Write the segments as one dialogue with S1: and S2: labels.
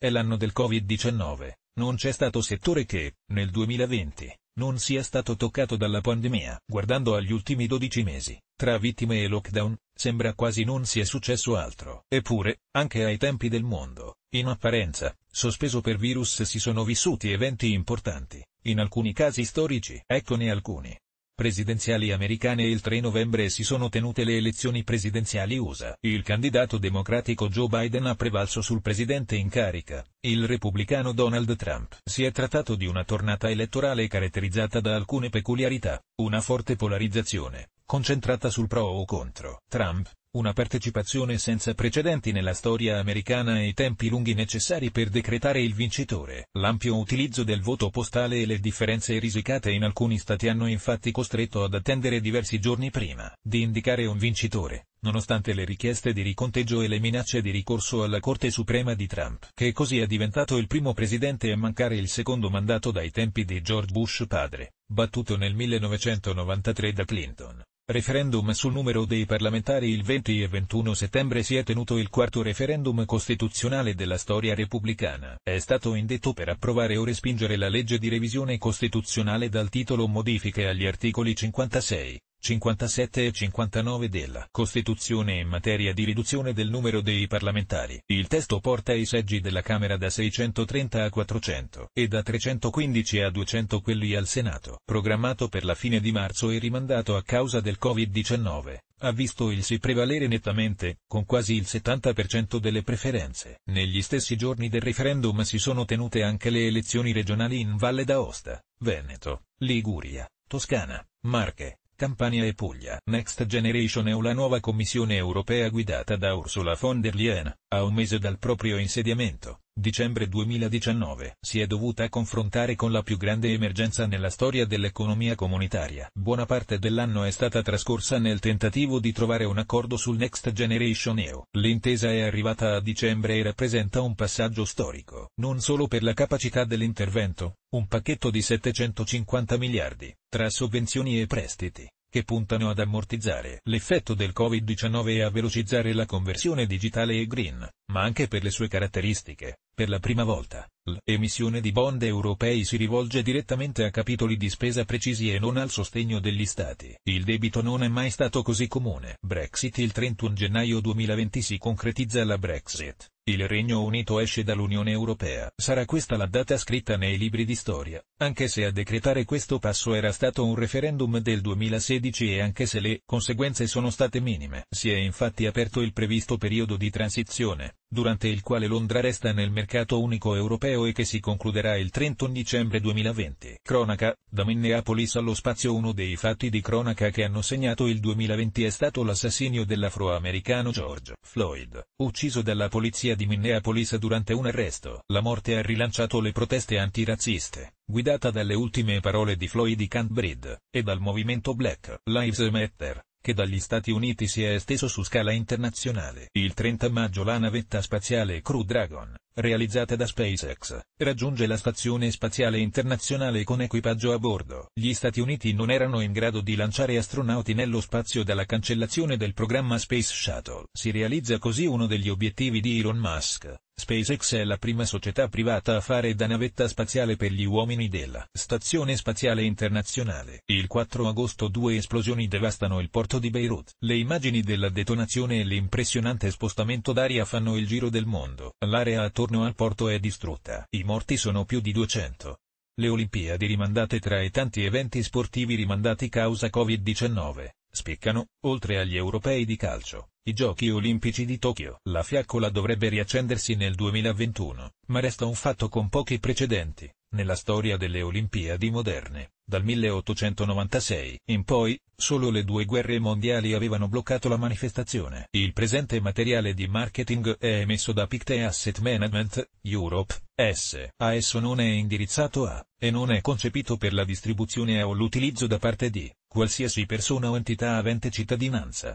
S1: È l'anno del Covid-19, non c'è stato settore che, nel 2020, non sia stato toccato dalla pandemia. Guardando agli ultimi 12 mesi, tra vittime e lockdown, sembra quasi non sia successo altro. Eppure, anche ai tempi del mondo, in apparenza, sospeso per virus si sono vissuti eventi importanti, in alcuni casi storici. Eccone alcuni presidenziali americane il 3 novembre si sono tenute le elezioni presidenziali USA. Il candidato democratico Joe Biden ha prevalso sul presidente in carica, il repubblicano Donald Trump. Si è trattato di una tornata elettorale caratterizzata da alcune peculiarità, una forte polarizzazione, concentrata sul pro o contro. Trump, una partecipazione senza precedenti nella storia americana e i tempi lunghi necessari per decretare il vincitore. L'ampio utilizzo del voto postale e le differenze risicate in alcuni stati hanno infatti costretto ad attendere diversi giorni prima di indicare un vincitore, nonostante le richieste di riconteggio e le minacce di ricorso alla Corte Suprema di Trump, che così è diventato il primo presidente a mancare il secondo mandato dai tempi di George Bush padre, battuto nel 1993 da Clinton. Referendum sul numero dei parlamentari Il 20 e 21 settembre si è tenuto il quarto referendum costituzionale della storia repubblicana. È stato indetto per approvare o respingere la legge di revisione costituzionale dal titolo Modifiche agli articoli 56, 57 e 59 della Costituzione in materia di riduzione del numero dei parlamentari. Il testo porta i seggi della Camera da 630 a 400 e da 315 a 200 quelli al Senato, programmato per la fine di marzo e rimandato a causa del Covid-19 ha visto il si prevalere nettamente, con quasi il 70% delle preferenze. Negli stessi giorni del referendum si sono tenute anche le elezioni regionali in Valle d'Aosta, Veneto, Liguria, Toscana, Marche, Campania e Puglia. Next Generation EU La nuova Commissione europea guidata da Ursula von der Leyen, a un mese dal proprio insediamento, dicembre 2019, si è dovuta confrontare con la più grande emergenza nella storia dell'economia comunitaria. Buona parte dell'anno è stata trascorsa nel tentativo di trovare un accordo sul Next Generation EU. L'intesa è arrivata a dicembre e rappresenta un passaggio storico, non solo per la capacità dell'intervento, un pacchetto di 750 miliardi, tra sovvenzioni e prestiti, che puntano ad ammortizzare l'effetto del Covid-19 e a velocizzare la conversione digitale e green, ma anche per le sue caratteristiche, per la prima volta, l'emissione di bond europei si rivolge direttamente a capitoli di spesa precisi e non al sostegno degli Stati. Il debito non è mai stato così comune. Brexit Il 31 gennaio 2020 si concretizza la Brexit. Il Regno Unito esce dall'Unione Europea. Sarà questa la data scritta nei libri di storia, anche se a decretare questo passo era stato un referendum del 2016 e anche se le conseguenze sono state minime. Si è infatti aperto il previsto periodo di transizione, durante il quale Londra resta nel mercato unico europeo e che si concluderà il 31 dicembre 2020. Cronaca, da Minneapolis allo spazio uno dei fatti di cronaca che hanno segnato il 2020 è stato l'assassinio dell'afroamericano George Floyd, ucciso dalla polizia di Minneapolis durante un arresto. La morte ha rilanciato le proteste antirazziste, guidata dalle ultime parole di Floyd Cantbreed, e dal movimento Black Lives Matter che dagli Stati Uniti si è esteso su scala internazionale. Il 30 maggio la navetta spaziale Crew Dragon, realizzata da SpaceX, raggiunge la Stazione Spaziale Internazionale con equipaggio a bordo. Gli Stati Uniti non erano in grado di lanciare astronauti nello spazio dalla cancellazione del programma Space Shuttle. Si realizza così uno degli obiettivi di Elon Musk, SpaceX è la prima società privata a fare da navetta spaziale per gli uomini della Stazione Spaziale Internazionale. Il 4 agosto due esplosioni devastano il porto di Beirut. Le immagini della detonazione e l'impressionante spostamento d'aria fanno il giro del mondo. L'area attorno al porto è distrutta. I morti sono più di 200. Le Olimpiadi rimandate tra i tanti eventi sportivi rimandati causa Covid-19, spiccano, oltre agli europei di calcio. I Giochi Olimpici di Tokyo. La fiaccola dovrebbe riaccendersi nel 2021, ma resta un fatto con pochi precedenti, nella storia delle Olimpiadi moderne. Dal 1896 in poi, solo le due guerre mondiali avevano bloccato la manifestazione. Il presente materiale di marketing è emesso da Pictet Asset Management, Europe, S. A esso non è indirizzato a, e non è concepito per la distribuzione o l'utilizzo da parte di, qualsiasi persona o entità avente cittadinanza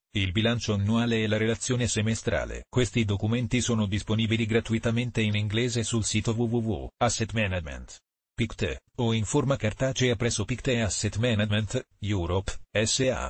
S1: il bilancio annuale e la relazione semestrale. Questi documenti sono disponibili gratuitamente in inglese sul sito www.assetmanagement. o in forma cartacea presso PICTE Asset Management, Europe, SA.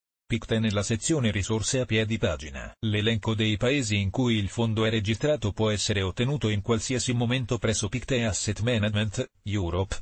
S1: Picte nella sezione risorse a piedi pagina. L'elenco dei paesi in cui il fondo è registrato può essere ottenuto in qualsiasi momento presso Picte Asset Management, Europe,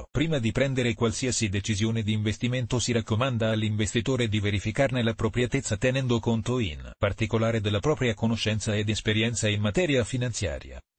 S1: Prima di prendere qualsiasi decisione di investimento si raccomanda all'investitore di verificarne l'appropriatezza tenendo conto in particolare della propria conoscenza ed esperienza in materia finanziaria